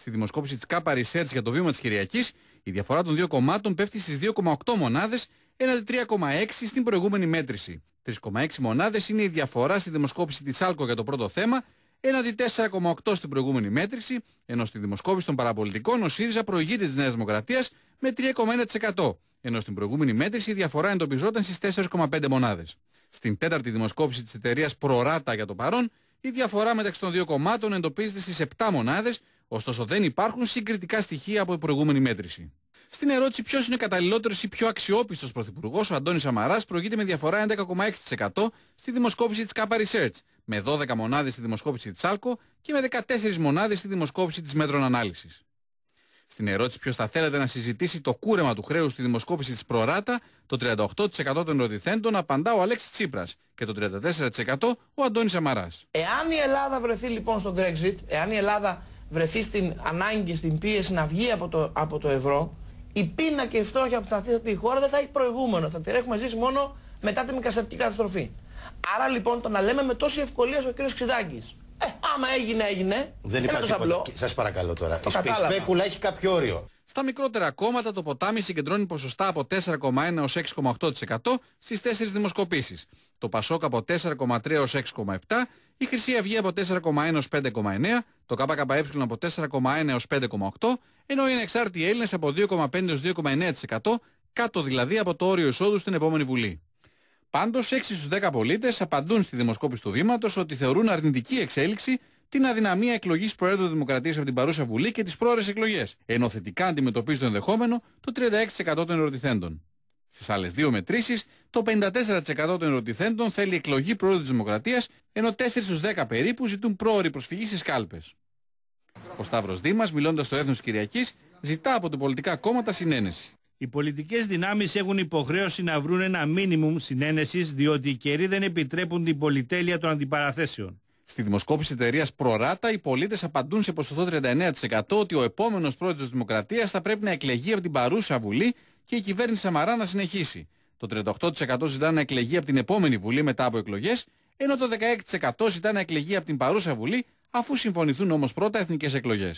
Στη δημοσκόπηση της ΚΑΠΑ Research για το βήμα της Κυριακής, η διαφορά των δύο κομμάτων πέφτει στις 2,8 μονάδες έναντι 3,6 στην προηγούμενη μέτρηση. 3,6 μονάδες είναι η διαφορά στη δημοσκόπηση της ΑΛΚΟ για το πρώτο θέμα έναντι 4,8 στην προηγούμενη μέτρηση, ενώ στη δημοσκόπηση των παραπολιτικών ο ΣΥΡΙΖΑ προηγείται της Νέας Δημοκρατίας με 3,1%, ενώ στην προηγούμενη μέτρηση η διαφορά εντοπιζόταν στις 4,5 μονάδες. Στην τέταρτη δημοσκόπηση της εταιρείας Προράτα για το παρόν, η διαφορά μεταξύ των δύο κομμάτων εντοπίζεται στις 7 μονάδες, Ωστόσο δεν υπάρχουν συγκριτικά στοιχεία από την προηγούμενη μέτρηση. Στην ερώτηση ποιος είναι ο ή πιο αξιόπιστος πρωθυπουργός, ο Αντώνης Αμαρά προηγείται με διαφορά 11,6% στη δημοσκόπηση της ΚΑΠΑ Research, με 12 μονάδες στη δημοσκόπηση της Άλκο και με 14 μονάδες στη δημοσκόπηση της Μέτρων Ανάλυσης. Στην ερώτηση ποιος θα θέλετε να συζητήσει το κούρεμα του χρέους στη δημοσκόπηση της Προράτα, το 38% των ερωτηθέντων απαντά ο Αλέξης Τσίπρας και το 34% ο Αντώνης Αμαρά. Εάν η Ελλάδα βρεθεί λοιπόν στο Brexit, εάν η Ελλάδα βρεθεί στην ανάγκη, στην πίεση να βγει από το, από το ευρώ, η πείνα και η φτώχεια που θα αυτή η χώρα δεν θα έχει προηγούμενο. Θα την έχουμε ζήσει μόνο μετά την μικρασιατική καταστροφή. Άρα λοιπόν το να λέμε με τόση ευκολία ο κ. Ξηδάκης ε, άμα έγινε, έγινε. Δεν υπάρχει. Σας παρακαλώ τώρα. Το η σπέκουλα έχει κάποιο όριο. Στα μικρότερα κόμματα το ποτάμι συγκεντρώνει ποσοστά από 4,1 έως 6,8% στις τέσσερις δημοσκοπήσεις. Το Πασόκ από 4,3 έως 6,7%, η Χρυσή Αυγή από 4,1 έως 5,9%, το ΚΚΕ από 4,1 έως 5,8%, ενώ οι ανεξάρτητοι Έλληνες από 2,5 έως 2,9%, κάτω δηλαδή από το όριο εισόδου στην επόμενη Βουλή. Πάντως 6 στους 10 πολίτες απαντούν στη δημοσκόπηση του βήματος ότι θεωρούν αρνητική εξέλιξη την αδυναμία εκλογής Προέδρου Δημοκρατίας από την παρούσα Βουλή και τις πρόορες εκλογές, ενώ θετικά αντιμετωπίζει το ενδεχόμενο το 36% των ερωτηθέντων. Στις άλλες δύο μετρήσεις, το 54% των ερωτηθέντων θέλει εκλογή Προέδρου της Δημοκρατίας, ενώ 4 στου 10 περίπου ζητούν πρόορη προσφυγή στις κάλπες. Ο Σταύρος Δήμας, μιλώντας στο Έθνος Κυριακής, ζητά από τα πολιτικά κόμματα συνένεση. Οι πολιτικές δυνάμεις έχουν υποχρέωση να βρουν ένα μίνιμουμ συνένεσης διότι οι καιροί δεν επιτρέπουν την πολυτέλεια των αντιπαραθέσεων. Στη δημοσκόπηση εταιρεία Προράτα, οι πολίτες απαντούν σε ποσοστό 39% ότι ο επόμενος πρόεδρος της Δημοκρατίας θα πρέπει να εκλεγεί από την παρούσα Βουλή και η κυβέρνηση Σαμαρά να συνεχίσει. Το 38% ζητά να εκλεγεί από την επόμενη Βουλή μετά από εκλογές, ενώ το 16% ζητά να εκλεγεί από την παρούσα Βουλή αφού συμφωνηθούν όμως πρώτα εθνικές εκλογές.